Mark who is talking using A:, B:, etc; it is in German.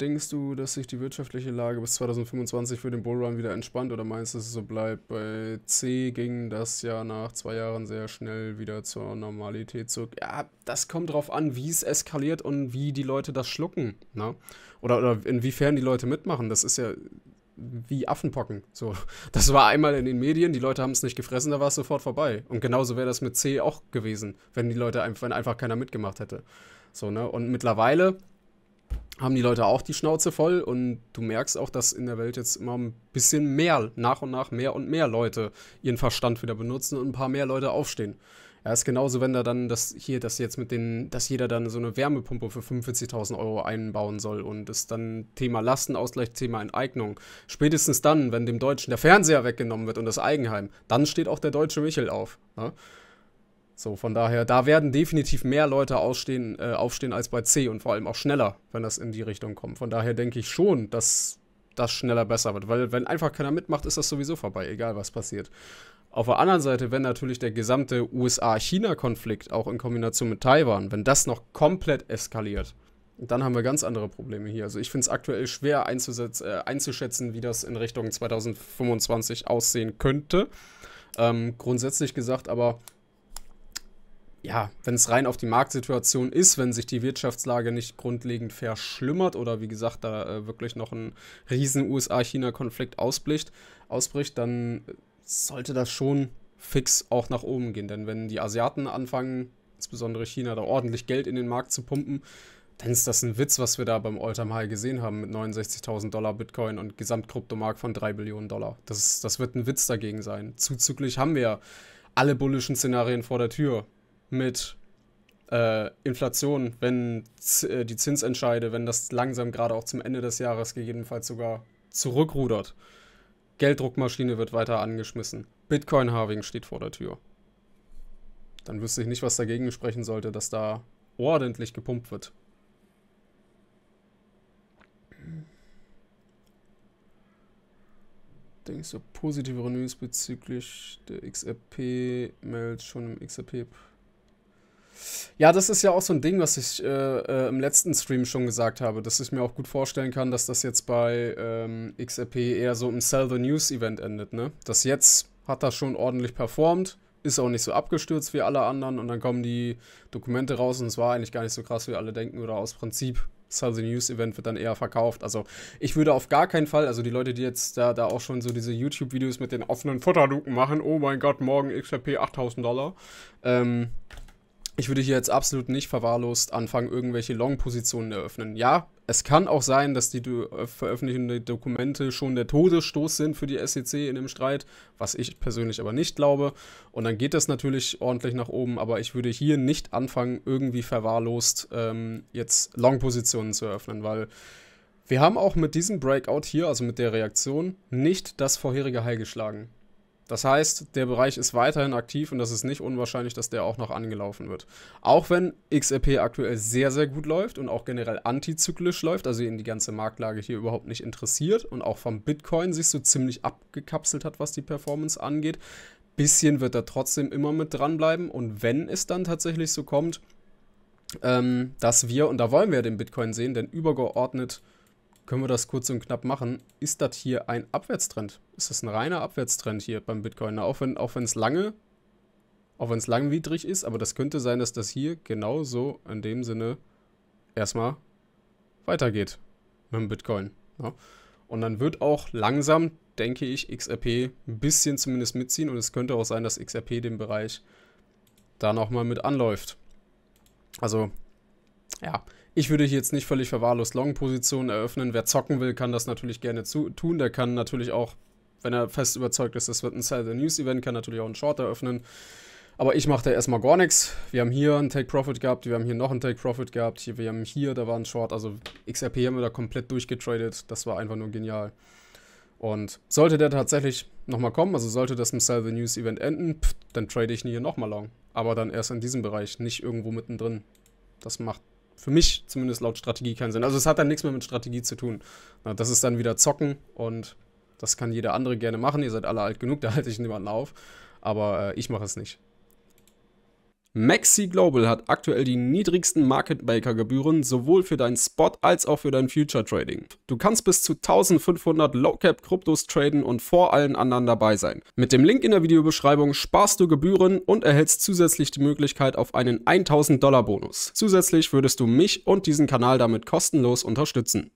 A: Denkst du, dass sich die wirtschaftliche Lage bis 2025 für den Bullrun wieder entspannt oder meinst du, dass es so bleibt? Bei C ging das ja nach zwei Jahren sehr schnell wieder zur Normalität zurück. Ja, das kommt drauf an, wie es eskaliert und wie die Leute das schlucken. Ne? Oder, oder inwiefern die Leute mitmachen. Das ist ja wie Affenpocken. So, das war einmal in den Medien, die Leute haben es nicht gefressen, da war es sofort vorbei. Und genauso wäre das mit C auch gewesen, wenn die Leute einfach, wenn einfach keiner mitgemacht hätte. So, ne? Und mittlerweile haben die Leute auch die Schnauze voll und du merkst auch, dass in der Welt jetzt immer ein bisschen mehr, nach und nach mehr und mehr Leute ihren Verstand wieder benutzen und ein paar mehr Leute aufstehen. Ja, ist genauso, wenn da dann das hier, das jetzt mit den, dass jeder dann so eine Wärmepumpe für 45.000 Euro einbauen soll und das dann Thema Lastenausgleich, Thema Enteignung. Spätestens dann, wenn dem Deutschen der Fernseher weggenommen wird und das Eigenheim, dann steht auch der deutsche Michel auf. Ja? Ne? So, von daher, da werden definitiv mehr Leute ausstehen, äh, aufstehen als bei C und vor allem auch schneller, wenn das in die Richtung kommt. Von daher denke ich schon, dass das schneller besser wird, weil wenn einfach keiner mitmacht, ist das sowieso vorbei, egal was passiert. Auf der anderen Seite, wenn natürlich der gesamte USA-China-Konflikt auch in Kombination mit Taiwan, wenn das noch komplett eskaliert, dann haben wir ganz andere Probleme hier. Also ich finde es aktuell schwer äh, einzuschätzen, wie das in Richtung 2025 aussehen könnte. Ähm, grundsätzlich gesagt, aber ja, wenn es rein auf die Marktsituation ist, wenn sich die Wirtschaftslage nicht grundlegend verschlimmert oder wie gesagt, da äh, wirklich noch ein riesen USA-China-Konflikt ausbricht, ausbricht, dann sollte das schon fix auch nach oben gehen. Denn wenn die Asiaten anfangen, insbesondere China, da ordentlich Geld in den Markt zu pumpen, dann ist das ein Witz, was wir da beim Alltime High gesehen haben mit 69.000 Dollar Bitcoin und Gesamtkryptomarkt von 3 Billionen Dollar. Das, das wird ein Witz dagegen sein. Zuzüglich haben wir alle bullischen Szenarien vor der Tür mit äh, Inflation, wenn äh, die Zinsentscheide, wenn das langsam gerade auch zum Ende des Jahres gegebenenfalls sogar zurückrudert. Gelddruckmaschine wird weiter angeschmissen. Bitcoin-Harving steht vor der Tür. Dann wüsste ich nicht, was dagegen sprechen sollte, dass da ordentlich gepumpt wird. Denkst du positivere News bezüglich der XRP-Meld schon im XRP? Ja, das ist ja auch so ein Ding, was ich äh, äh, im letzten Stream schon gesagt habe, dass ich mir auch gut vorstellen kann, dass das jetzt bei ähm, XRP eher so im Sell the News Event endet, ne? Das jetzt hat das schon ordentlich performt, ist auch nicht so abgestürzt wie alle anderen und dann kommen die Dokumente raus und es war eigentlich gar nicht so krass, wie alle denken oder aus Prinzip Sell the News Event wird dann eher verkauft. Also ich würde auf gar keinen Fall, also die Leute, die jetzt da, da auch schon so diese YouTube-Videos mit den offenen Futterduken machen, oh mein Gott, morgen XRP 8000 Dollar, ähm, ich würde hier jetzt absolut nicht verwahrlost anfangen, irgendwelche Long-Positionen eröffnen. Ja, es kann auch sein, dass die äh, veröffentlichten Dokumente schon der Todesstoß sind für die SEC in dem Streit, was ich persönlich aber nicht glaube. Und dann geht das natürlich ordentlich nach oben, aber ich würde hier nicht anfangen, irgendwie verwahrlost ähm, jetzt Long-Positionen zu eröffnen, weil wir haben auch mit diesem Breakout hier, also mit der Reaktion, nicht das vorherige Heil geschlagen. Das heißt, der Bereich ist weiterhin aktiv und das ist nicht unwahrscheinlich, dass der auch noch angelaufen wird. Auch wenn XRP aktuell sehr, sehr gut läuft und auch generell antizyklisch läuft, also ihn die ganze Marktlage hier überhaupt nicht interessiert und auch vom Bitcoin sich so ziemlich abgekapselt hat, was die Performance angeht, bisschen wird er trotzdem immer mit dranbleiben und wenn es dann tatsächlich so kommt, ähm, dass wir, und da wollen wir den Bitcoin sehen, denn übergeordnet können wir das kurz und knapp machen. Ist das hier ein Abwärtstrend? Ist das ein reiner Abwärtstrend hier beim Bitcoin? Auch wenn auch es lange, auch wenn es langwidrig ist, aber das könnte sein, dass das hier genauso in dem Sinne erstmal weitergeht mit dem Bitcoin. Ja. Ne? Und dann wird auch langsam, denke ich, XRP ein bisschen zumindest mitziehen und es könnte auch sein, dass XRP den Bereich da nochmal mit anläuft. Also, ja, ich würde hier jetzt nicht völlig verwahrlost Long-Positionen eröffnen. Wer zocken will, kann das natürlich gerne zu tun. Der kann natürlich auch, wenn er fest überzeugt ist, das wird ein sell the News Event, kann natürlich auch einen Short eröffnen. Aber ich mache da erstmal gar nichts. Wir haben hier einen Take Profit gehabt, wir haben hier noch einen Take Profit gehabt, hier, wir haben hier, da war ein Short. Also XRP haben wir da komplett durchgetradet. Das war einfach nur genial. Und sollte der tatsächlich nochmal kommen, also sollte das im Sell the News Event enden, pff, dann trade ich hier nochmal long. Aber dann erst in diesem Bereich, nicht irgendwo mittendrin. Das macht für mich zumindest laut Strategie keinen Sinn. Also es hat dann nichts mehr mit Strategie zu tun. Na, das ist dann wieder Zocken und das kann jeder andere gerne machen. Ihr seid alle alt genug, da halte ich niemanden auf. Aber äh, ich mache es nicht. Maxi Global hat aktuell die niedrigsten Market Maker Gebühren sowohl für deinen Spot als auch für dein Future Trading. Du kannst bis zu 1500 Low Cap Kryptos traden und vor allen anderen dabei sein. Mit dem Link in der Videobeschreibung sparst du Gebühren und erhältst zusätzlich die Möglichkeit auf einen 1000 Dollar Bonus. Zusätzlich würdest du mich und diesen Kanal damit kostenlos unterstützen.